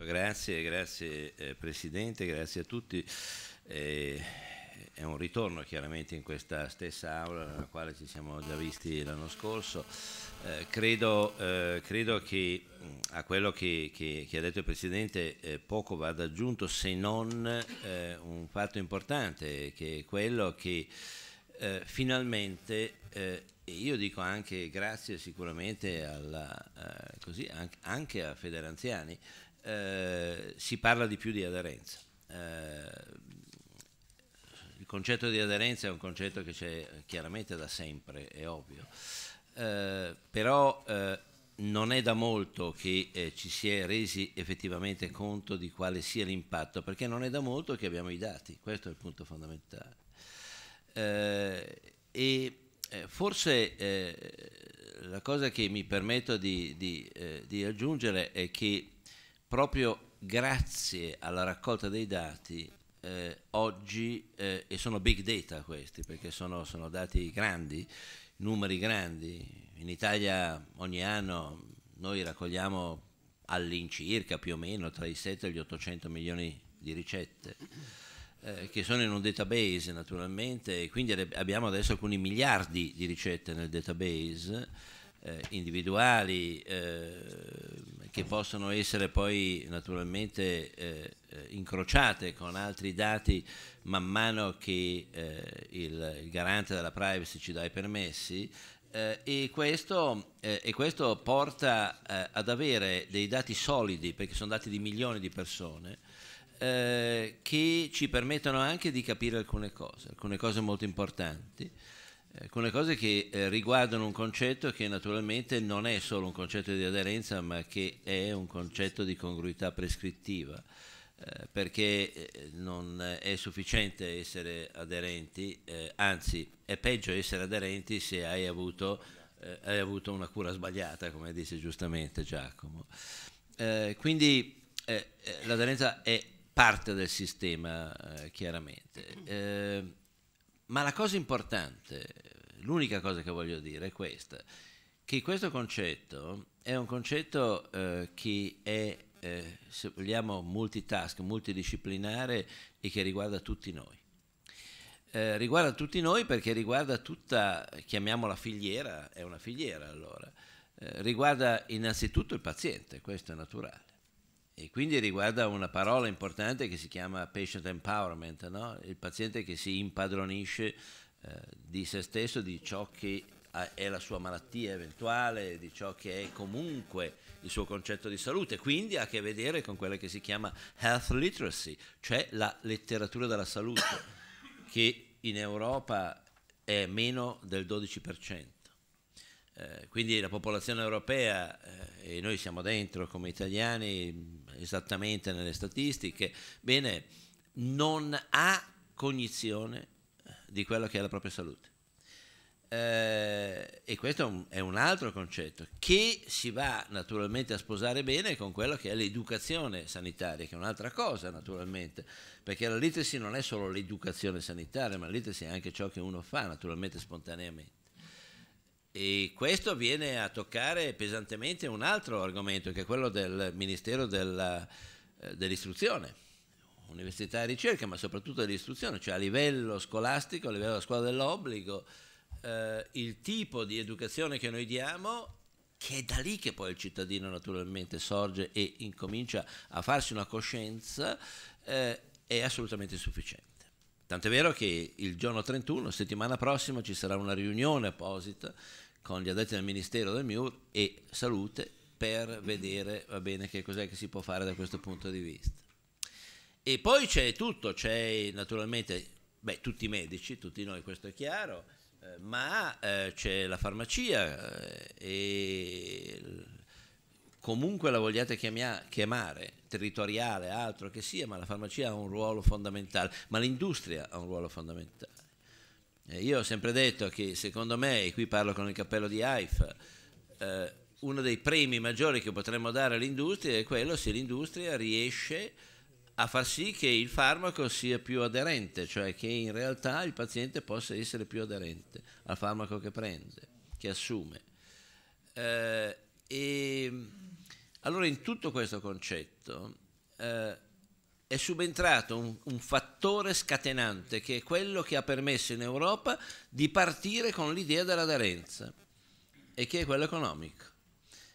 Grazie, grazie eh, Presidente, grazie a tutti. Eh, è un ritorno chiaramente in questa stessa aula nella quale ci siamo già visti l'anno scorso. Eh, credo, eh, credo, che mm, a quello che, che, che, ha detto il Presidente eh, poco vada aggiunto se non eh, un fatto importante che è quello che finalmente e io dico anche grazie sicuramente alla, così, anche a Federanziani eh, si parla di più di aderenza. Eh, il concetto di aderenza è un concetto che c'è chiaramente da sempre, è ovvio, eh, però eh, non è da molto che eh, ci si è resi effettivamente conto di quale sia l'impatto, perché non è da molto che abbiamo i dati, questo è il punto fondamentale. e forse la cosa che mi permetto di, di, di aggiungere è che proprio grazie alla raccolta dei dati eh, oggi, eh, e sono big data questi perché sono, sono dati grandi, numeri grandi, in Italia ogni anno noi raccogliamo all'incirca più o meno tra i 7 e gli 800 milioni di ricette eh, che sono in un database naturalmente e quindi abbiamo adesso alcuni miliardi di ricette nel database eh, individuali, eh, che possono essere poi naturalmente eh, eh, incrociate con altri dati man mano che eh, il, il, garante della privacy ci dà i permessi eh, e, questo, eh, e, questo, porta eh, ad avere dei dati solidi perché sono dati di milioni di persone che ci permettono anche di capire alcune cose, alcune cose molto importanti alcune cose che eh, riguardano un concetto che naturalmente non è solo un concetto di aderenza, ma che è un concetto di congruità prescrittiva, eh, perché eh, non è sufficiente essere aderenti, eh, anzi è peggio essere aderenti se hai avuto, eh, hai avuto, una cura sbagliata, come disse giustamente Giacomo. Eh, quindi l'aderenza è parte del sistema, chiaramente ma la cosa importante, l'unica cosa che voglio dire è questa, che questo concetto è un concetto eh, che è, eh, se vogliamo, multitask, multidisciplinare e che riguarda tutti noi. Eh, riguarda tutti noi perché riguarda tutta, chiamiamola filiera, è una filiera allora, eh, riguarda innanzitutto il paziente, questo è naturale e quindi riguarda una parola importante che si chiama patient empowerment, no? il paziente che si impadronisce eh, di se stesso, di ciò che è la sua malattia eventuale, di ciò che è comunque il suo concetto di salute, quindi ha a che vedere con quella che si chiama health literacy, cioè la letteratura della salute, che in Europa è meno del 12%. Eh, quindi la popolazione europea, eh, e noi siamo dentro come italiani mm, esattamente nelle statistiche, bene, non ha cognizione eh, di quello che è la propria salute. Eh, e questo è un, è un, altro concetto che si va naturalmente a sposare bene con quello che è l'educazione sanitaria, che è un'altra cosa naturalmente, perché la literacy non è solo l'educazione sanitaria, ma la literacy è anche ciò che uno fa naturalmente spontaneamente. E questo viene a toccare pesantemente un altro argomento, che è quello del Ministero della, eh, dell'Istruzione, Università e Ricerca, ma soprattutto dell'Istruzione, cioè a livello scolastico, a livello della scuola dell'obbligo, eh, il tipo di educazione che noi diamo che è da lì che poi il cittadino naturalmente sorge e incomincia a farsi una coscienza, eh, è assolutamente insufficiente. Tant'è vero che il giorno 31, settimana prossima, ci sarà una riunione apposita con gli addetti del Ministero del MIUR e Salute per vedere va bene, che cos'è che si può fare da questo punto di vista. E poi c'è tutto, c'è naturalmente beh, tutti i medici, tutti noi, questo è chiaro, eh, ma eh, c'è la farmacia eh, e comunque la vogliate chiamia, chiamare, territoriale, altro che sia, ma la farmacia ha un ruolo fondamentale, ma l'industria ha un ruolo fondamentale. Eh, io ho sempre detto che secondo me, e qui parlo con il cappello di AIF, eh, uno dei premi maggiori che potremmo dare all'industria è quello se l'industria riesce a far sì che il farmaco sia più aderente, cioè che in realtà il paziente possa essere più aderente al farmaco che prende, che assume. Eh, e allora in tutto questo concetto eh, è subentrato un, un, fattore scatenante che è quello che ha permesso in Europa di partire con l'idea dell'aderenza e che è quello economico.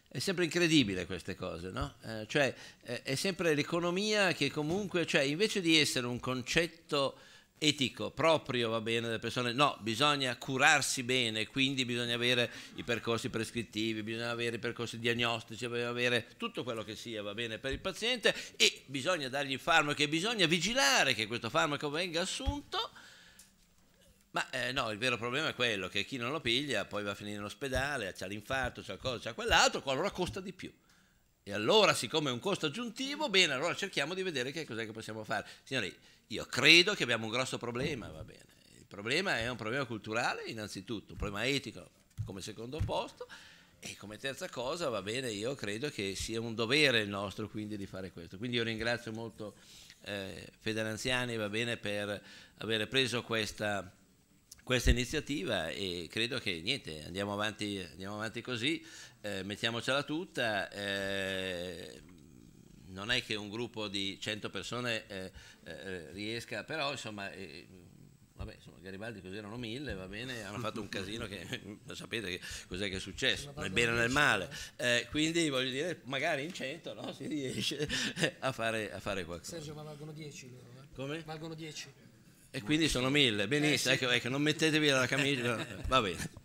È sempre incredibile queste cose, no? Eh, cioè eh, è sempre l'economia che comunque, cioè invece di essere un concetto etico proprio va bene delle persone no bisogna curarsi bene quindi bisogna avere i percorsi prescrittivi bisogna avere i percorsi diagnostici bisogna avere tutto quello che sia va bene per il paziente e bisogna dargli il farmaco e bisogna vigilare che questo farmaco venga assunto ma eh, no, il vero problema è quello che chi non lo piglia poi va a finire in ospedale, ha l'infarto, c'è cosa, c'ha quell'altro, allora costa di più. E allora, siccome è un costo aggiuntivo, bene, allora cerchiamo di vedere che cos'è che possiamo fare. Signori, io credo che abbiamo un grosso problema, va bene. Il problema è un problema culturale, innanzitutto, un problema etico come secondo posto. E come terza cosa, va bene, io credo che sia un dovere il nostro quindi di fare questo. Quindi io ringrazio molto eh, Federanziani, va bene, per aver preso questa questa iniziativa e credo che niente, andiamo avanti, andiamo avanti così, eh, mettiamocela tutta. Eh, non è che un gruppo di 100 persone eh, eh, riesca, però insomma, eh, vabbè, insomma, Garibaldi così erano mille, va bene, hanno fatto un casino che non sapete che, cos'è che è successo, nel bene o nel male, eh, quindi voglio dire, magari in 100 no, si riesce a fare, a fare qualcosa. Sergio, ma valgono 10 loro? Eh? Come? Valgono 10. E quindi sono mille, benissimo, eh, ecco, ecco, non mettetevi la camicia, va bene.